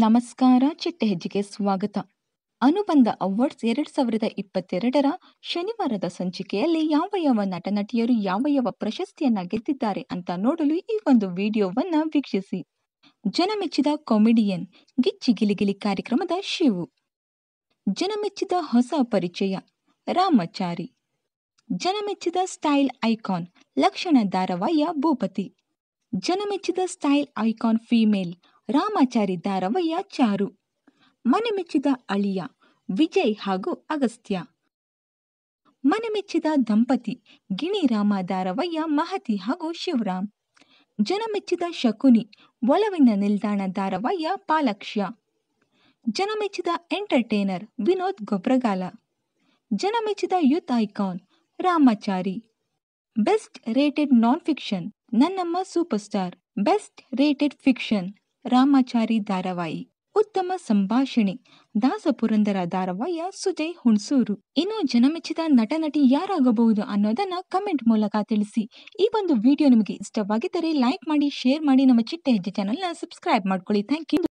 ನಮಸ್ಕಾರ ಚಿಟ್ಟೆ ಹೆಜ್ಜೆಗೆ ಸ್ವಾಗತ ಅನುಬಂಧ ಅವಾರ್ಡ್ಸ್ ಎರಡು ಸಾವಿರದ ಇಪ್ಪತ್ತೆರಡರ ಶನಿವಾರದ ಸಂಚಿಕೆಯಲ್ಲಿ ಯಾವ ಯಾವ ನಟ ನಟಿಯರು ಯಾವ ಯಾವ ಪ್ರಶಸ್ತಿಯನ್ನ ಗೆದ್ದಿದ್ದಾರೆ ಅಂತ ನೋಡಲು ಈ ಒಂದು ವಿಡಿಯೋವನ್ನ ವೀಕ್ಷಿಸಿ ಜನಮೆಚ್ಚಿದ ಕಾಮಿಡಿಯನ್ ಗಿಚ್ಚಿ ಗಿಲಿಗಿಲಿ ಕಾರ್ಯಕ್ರಮದ ಶಿವು ಜನಮೆಚ್ಚಿದ ಹೊಸ ಪರಿಚಯ ರಾಮಚಾರಿ ಜನಮೆಚ್ಚಿದ ಸ್ಟೈಲ್ ಐಕಾನ್ ಲಕ್ಷಣ ಧಾರಾವಾಹಿಯ ಭೂಪತಿ ಜನಮೆಚ್ಚಿದ ಸ್ಟೈಲ್ ಐಕಾನ್ ಫೀಮೇಲ್ ರಾಮಾಚಾರಿ ಧಾರಾವಯ್ಯ ಚಾರು ಮನೆ ಮೆಚ್ಚಿದ ಅಳಿಯ ವಿಜಯ್ ಹಾಗೂ ಅಗಸ್ತ್ಯ ಮನೆ ಮೆಚ್ಚಿದ ದಂಪತಿ ಗಿಣಿ ರಾಮ ಧಾರಾವಯ್ಯ ಮಹತಿ ಹಾಗೂ ಶಿವರಾಮ್ ಜನಮೆಚ್ಚಿದ ಶಕುನಿ ಒಳವಿನ ನಿಲ್ದಾಣ ದಾರವಯ್ಯ ಪಾಲಕ್ಷ್ಯ ಜನಮೆಚ್ಚಿದ ಎಂಟರ್ಟೈನರ್ ವಿನೋದ್ ಗೊಬ್ರಗಾಲ ಜನಮೆಚ್ಚಿದ youth icon Ramachari best rated non fiction Nannamma super star best rated fiction Ramachari ಧಾರಾವಾಹಿ ಉತ್ತಮ ಸಂಭಾಷಣೆ ದಾಸಪುರಂದರ ಧಾರಾವಾಹಿಯ ಸುಜಯ್ ಹುಣಸೂರು ಇನ್ನು ಜನಮೆಚ್ಚಿದ ನಟ ನಟಿ ಯಾರಾಗಬಹುದು ಅನ್ನೋದನ್ನ ಕಮೆಂಟ್ ಮೂಲಕ ತಿಳಿಸಿ ಈ ಒಂದು ವಿಡಿಯೋ ನಿಮಗೆ ಇಷ್ಟವಾಗಿದ್ದರೆ ಲೈಕ್ ಮಾಡಿ ಶೇರ್ ಮಾಡಿ ನಮ್ಮ ಚಿಟ್ಟ ಹೆಜ್ಜೆ ಚಾನೆಲ್ನ ಸಬ್ಸ್ಕ್ರೈಬ್ ಮಾಡ್ಕೊಳ್ಳಿ ಥ್ಯಾಂಕ್ ಯು